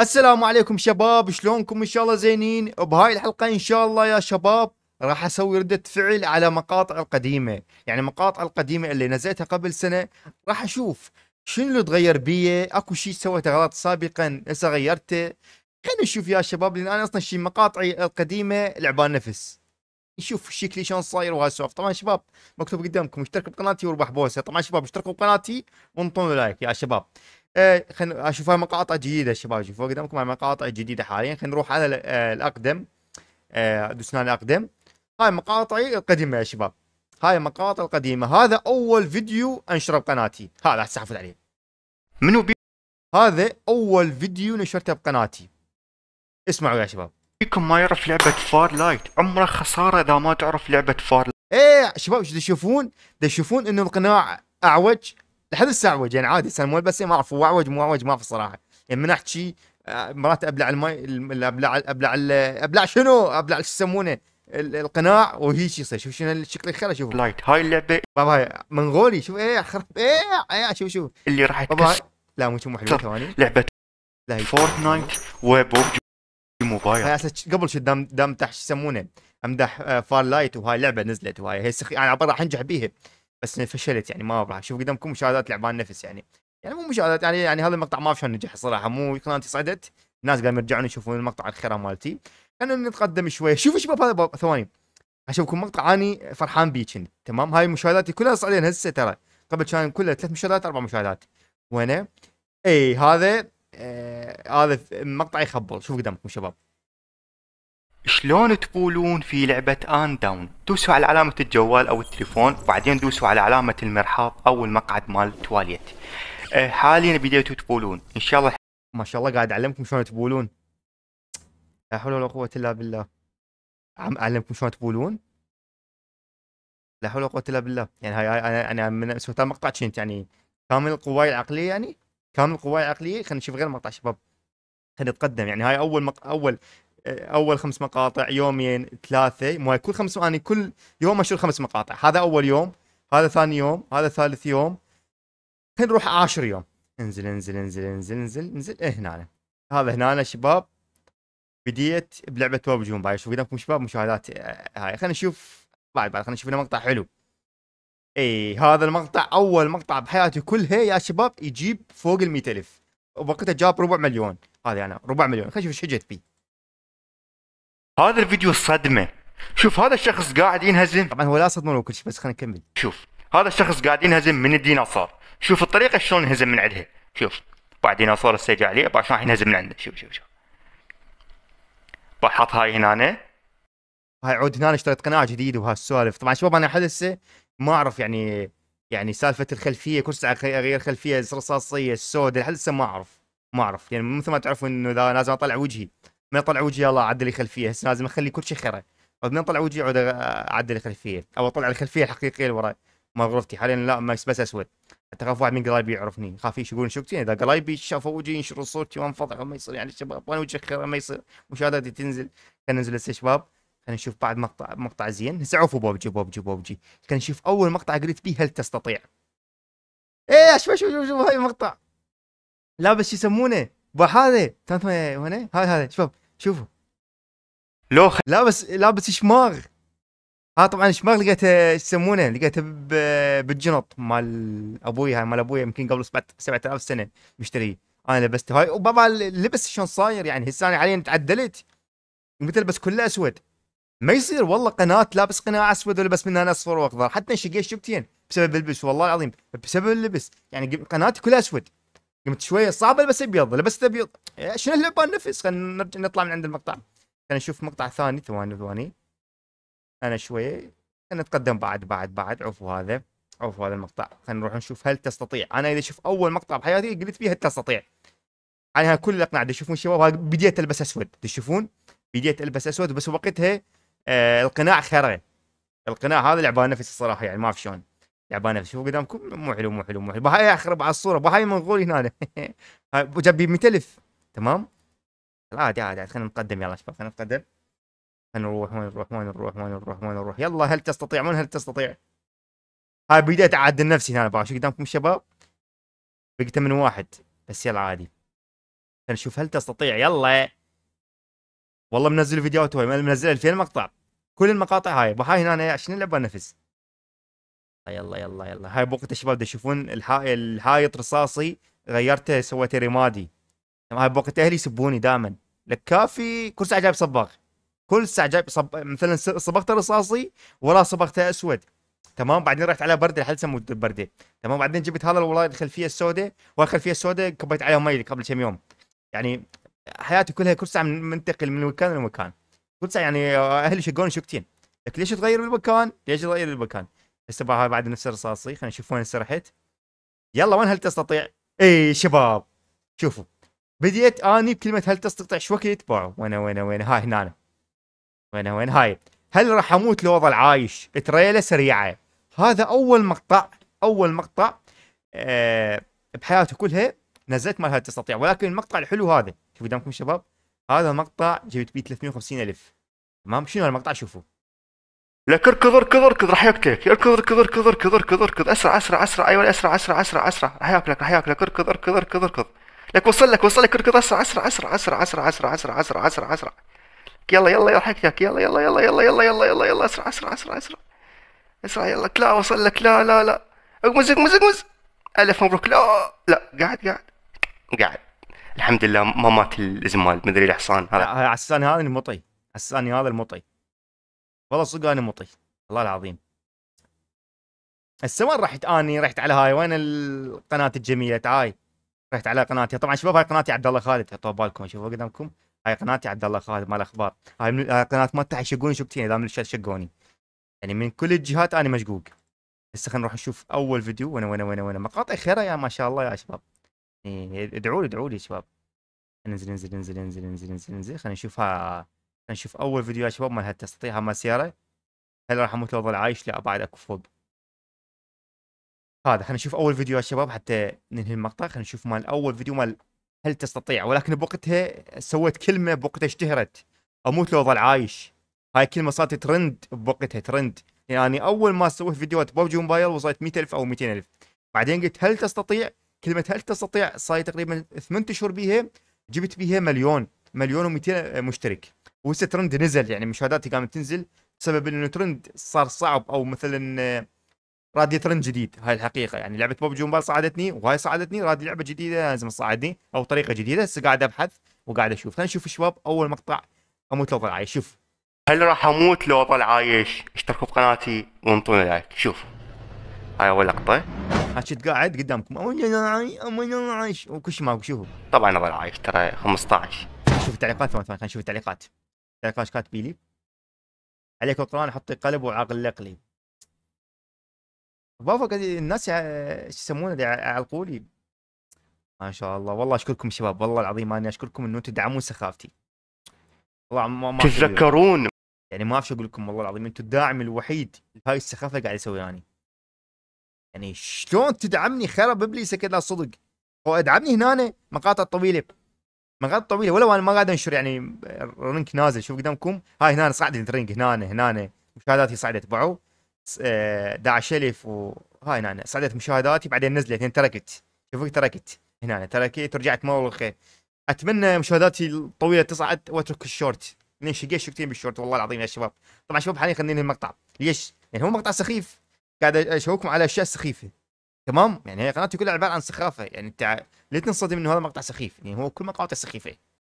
السلام عليكم شباب شلونكم ان شاء الله زينين بهاي الحلقه ان شاء الله يا شباب راح اسوي ردة فعل على مقاطع القديمة يعني مقاطع القديمة اللي نزلتها قبل سنة راح اشوف شنو اللي تغير بي اكو شيء سويته غلط سابقا هسه غيرته خلينا نشوف يا شباب لان انا اصلا شيء مقاطعي القديمة لعبان نفس نشوف شكلي شلون صاير وهالسوالف طبعا شباب مكتوب قدامكم اشتركوا بقناتي واربح بوسه طبعا شباب اشتركوا بقناتي وانطوني لايك يا شباب آه خلينا اشوفها مقاطع جديده شباب شوفوا قدامكم مقاطع جديده حاليا خلينا نروح على آه، الاقدم آه دوسنا الاقدم هاي مقاطعي القديمه يا شباب هاي مقاطع القديمه هذا اول فيديو انشره بقناتي هذا استحفظ عليه منو بي هذا اول فيديو نشرته بقناتي اسمعوا يا شباب فيكم ما يعرف لعبه فار لايت عمره خساره اذا ما تعرف لعبه فار لايت ايه شباب ايش تشوفون؟ تشوفون انه القناع اعوج لحد عوج يعني عادي سنه بس ما اعرف هو عوج مو اعوج ما اعرف الصراحه يعني من احكي آه، مرات ابلع المي ابلع ابلع ابلع شنو ابلع شو يسمونه القناع وهيك يصير شوف شنو الشكل الخير شوف لايت هاي اللعبه بابا منغولي شوف ايه خرب ايه ايه شوف شوف اللي راح بابا لا مو مو حلو ثواني لعبه لا فورتنايت وبوبجي موبايل هاي قبل شو دام دام تحت يسمونه امدح فار لايت وهاي لعبه نزلت وهاي هي سخ... يعني راح انجح بيها بس فشلت يعني ما راح اشوف قدامكم مشاهدات لعبان نفس يعني يعني مو مشاهدات يعني يعني هذا المقطع ما اعرف شلون نجح الصراحه مو قناتي صعدت الناس قاموا يرجعون يشوفون المقطع الخيره مالتي خلينا نتقدم شوي شوفوا شباب هذا ثواني اشوفكم مقطع اني فرحان بيه تمام هاي مشاهداتي كلها صعدين هسه ترى قبل كان كلها ثلاث مشاهدات اربع مشاهدات وانا اي هذا آه هذا مقطع يخبل شوف قدامكم شباب شلون تقولون في لعبة آن داون دوسوا على علامة الجوال أو التليفون وبعدين دوسوا على علامة المرحاض أو المقعد مال تواليت آه، حاليا بديتوا تقولون إن شاء الله ما شاء الله قاعد أعلمكم شلون تقولون لا حول ولا قوة إلا بالله عم أعلمكم شلون تقولون لا حول ولا قوة إلا بالله يعني هاي أنا أنا من سويت مقطع كنت يعني كامل القواي العقلية يعني كامل القواي العقلية خلينا نشوف غير مقطع شباب خلينا نتقدم يعني هاي أول مق... أول اول خمس مقاطع يومين ثلاثه ما كل خمس انا يعني كل يوم اشيل خمس مقاطع هذا اول يوم هذا ثاني يوم هذا ثالث يوم خلينا نروح عاشر يوم انزل انزل انزل انزل انزل انزل إيه هنا هذا هنا شباب بديت بلعبه ببجي موبايل شوف قدامكم شباب مشاهدات آه، هاي خلينا نشوف بعد بعد خلينا نشوف مقطع حلو اي هذا المقطع اول مقطع بحياتي كلها يا شباب يجيب فوق ال 100000 وقتها جاب ربع مليون هذا يعني ربع مليون خلينا نشوف ايش جت فيه هذا الفيديو صدمه شوف هذا الشخص قاعد ينهزم طبعا هو لا صدمه وكل شيء بس خلينا نكمل شوف هذا الشخص قاعد ينهزم من الديناصور شوف الطريقه شلون ينهزم من عندها شوف بعد ديناصور استجع عليه بعد شلون راح ينهزم من عنده شوف شوف شوف بحط هاي هنا أنا. هاي عود هنا اشتريت قناع جديد وهالسوالف طبعا شباب انا حد هسه ما اعرف يعني يعني سالفه الخلفيه كل ساعه اغير خلفيه رصاصيه السوداء لحد هسه ما اعرف ما اعرف يعني مثل ما تعرفون انه لازم اطلع وجهي ما يطلع وجهي يلا اعدل لي خلفيه هسه لازم اخلي كل شيء خيره طيب، ما يطلع وجهي اقعد اعدل الخلفيه او اطلع الخلفيه الحقيقيه اللي وراي ما غرفتي حاليا لا ما بس اسود حتى خاف واحد من قرايبي يعرفني خاف يقولون شفتي اذا قرايبي شافوا وجهي ينشروا صورتي وانفضحوا ما يصير يعني الشباب وانا وجهي خير ما يصير مشاهداتي تنزل خلينا ننزل هسه شباب خلينا نشوف بعد مقطع مقطع زين هسه عوفوا بوبجي بوبجي بوبجي خلينا نشوف اول مقطع قلت به هل تستطيع ايه شوف شوف شوف هاي المقطع لابس شو يسمونه بحاله هذا هنا هاي هذا شباب شوفوا لوخ لابس لابس شماغ ها طبعا شماغ لقيته ايش يسمونه لقيته بالجنط مال ابوي هاي مال ابوي يمكن قبل 7000 سنه مشتريه انا لبست هاي وبابا اللبس شلون صاير يعني هسه انا حاليا تعدلت قمت البس كله اسود ما يصير والله قناه لابس قناع اسود ولبس منها اصفر واخضر حتى شقيت شبتين بسبب اللبس والله العظيم بسبب اللبس يعني قناتي كلها اسود قمت شويه صعبه بس ابيض لبست ابيض إيه، شنو اللعبه النفس خلينا نرجع نطلع من عند المقطع خلينا نشوف مقطع ثاني ثواني ثواني انا شويه نتقدم بعد بعد بعد عفوا هذا عفوا هذا المقطع خلينا نروح نشوف هل تستطيع انا اذا شوف اول مقطع بحياتي قلت فيه هل تستطيع عنها كل الاقناع تشوفون شباب بديت البس اسود تشوفون بديت البس اسود بس وقتها آه القناع خرا القناع هذا لعبان نفس الصراحه يعني ما اعرف شلون لعبانه شوفوا قدامكم مو حلو مو حلو مو حلو بهاي اخرب على الصوره بهاي منغول هنا جاب 100 الف تمام عادي عادي خلينا نتقدم يلا شباب خلينا نتقدم خلينا نروح وين نروح وين نروح وين نروح وين نروح يلا هل تستطيع من هل تستطيع هاي بديت اعدل نفسي هنا بقى شو قدامكم الشباب بقيت من واحد بس يلا عادي خلينا نشوف هل تستطيع يلا والله منزل فيديوهات هواي منزل 2000 مقطع كل المقاطع هاي بهاي هنا شنو اللعبه نفس آه، يلا يلا يلا هاي بوقت الشباب تشوفون الحائط رصاصي غيرته سويته رمادي هاي بوقت اهلي يسبوني دائما لك كافي كل ساعه جايب صباغ كل ساعه جايب صب... مثلا صبغته رصاصي ولا صبغته اسود تمام بعدين رحت على برده لحد سموا برده تمام بعدين جبت هذا والله الخلفيه السوداء والخلفيه السوداء كبيت عليها مي قبل كم يوم يعني حياتي كلها كل ساعه منتقل من مكان لمكان كل ساعه يعني آه، اهلي شقوني شقتين لك ليش تغير المكان؟ ليش تغير المكان؟ هسه هاي بعد نفس الرصاصي خلينا نشوف وين سرحت يلا وين هل تستطيع اي شباب شوفوا بديت اني بكلمه هل تستطيع شو وقت وين وين وين هاي هنا وين وين هاي هل راح اموت لو اظل عايش تريله سريعه هذا اول مقطع اول مقطع أه بحياتي كلها نزلت مال هل تستطيع ولكن المقطع الحلو هذا شوفوا قدامكم شباب هذا مقطع جبت بيه 350 الف تمام شنو المقطع شوفوا لك اركض اركض اركض راح ياكلك اركض اركض اركض اركض اركض اركض اسرع اسرع اسرع ايوه اسرع اسرع اسرع اسرع راح ياكلك راح ياكلك اركض اركض اركض اركض لك وصل لك وصل لك اركض اسرع اسرع اسرع اسرع اسرع اسرع اسرع اسرع اسرع اسرع يلا يلا راح ياكلك يلا يلا يلا يلا يلا يلا يلا يلا اسرع اسرع اسرع اسرع اسرع يلا لا وصل لك لا لا لا اقمز اقمز اقمز الف مبروك لا لا قاعد قاعد قاعد الحمد لله ما مات الزمال مدري الحصان هذا الساني هذا المطي الساني هذا المطي والله صدق انا مطي والله العظيم هسه وين رحت اني رحت على هاي وين القناه الجميله تعاي رحت على قناتي طبعا شباب هاي قناتي عبد الله خالد حطوا بالكم شوفوا قدامكم هاي قناتي عبد الله خالد مال اخبار هاي من القناه مالته حيشقوني شقتين اذا من الشات شقوني يعني من كل الجهات انا مشقوق هسه خلينا نروح نشوف اول فيديو وين وين وين وين مقاطع خيره يا ما شاء الله يا شباب إيه، ادعوا لي ادعوا لي شباب انزل انزل انزل انزل انزل انزل, انزل. خلينا نشوفها نشوف اول فيديو يا شباب مال هالتسطيحه مال سياره هل راح اموت لو اظل عايش لا بعد اكو فوق هذا خلينا نشوف اول فيديو يا شباب حتى ننهي المقطع خلينا نشوف مال اول فيديو مال هل تستطيع ولكن بوقتها سويت كلمه بوقتها اشتهرت اموت لو اظل عايش هاي كلمه صارت ترند بوقتها ترند يعني اول ما سويت فيديوهات ببجي موبايل وصلت 100000 او 200000 بعدين قلت هل تستطيع كلمه هل تستطيع صاير تقريبا ثمان اشهر بيها جبت بيها مليون مليون و200 مشترك وهسه ترند نزل يعني مشاهداتي قامت تنزل بسبب انه ترند صار صعب او مثلا رادي ترند جديد هاي الحقيقه يعني لعبه ببجي موبايل صعدتني وهاي صعدتني رادي لعبه جديده لازم تصعدني او طريقه جديده هسه قاعد ابحث وقاعد اشوف خلينا نشوف شباب اول مقطع اموت لو طلع عايش شوف هل راح اموت لو طلع عايش اشتركوا بقناتي وانطونا لايك شوف هاي اول لقطه شفت قاعد قدامكم اموت لو عايش وكل شيء ما شوفوا طبعا اظل عايش ترى 15 شوف التعليقات خلينا نشوف التعليقات كات بيلي عليك القران حطي قلب وعقل لقلي بابا الناس شو يسمونه يعلقوا لي ما شاء الله والله اشكركم شباب والله العظيم انا اشكركم انه تدعمون سخافتي والله ما, ما تتذكرون يعني ما اعرف اقول لكم والله العظيم انتم الداعم الوحيد هاي السخافه اللي قاعد اسويها يعني. يعني شلون تدعمني خرب ابليسك كذا صدق هو ادعمني هنا مقاطع طويله مقاطع طويله ولو انا ما قاعد انشر يعني الرينك نازل شوف قدامكم هاي هنا صعدت الرينك هنا هنا مشاهداتي صعدت آه، داعش الف وهاي هنا صعدت مشاهداتي بعدين نزلت هنا تركت شوفوا تركت هنا تركت ورجعت مورخه اتمنى مشاهداتي الطويله تصعد واترك الشورت لان شقيت شقتين بالشورت والله العظيم يا شباب طبعا شباب حاليا خليني المقطع ليش؟ لان يعني هو مقطع سخيف قاعد اشوفكم على اشياء سخيفه تمام يعني هي قناتي كلها عباره عن سخافه يعني انت ليه تنصدم انه هذا مقطع سخيف يعني هو كل مقاطع سخيفه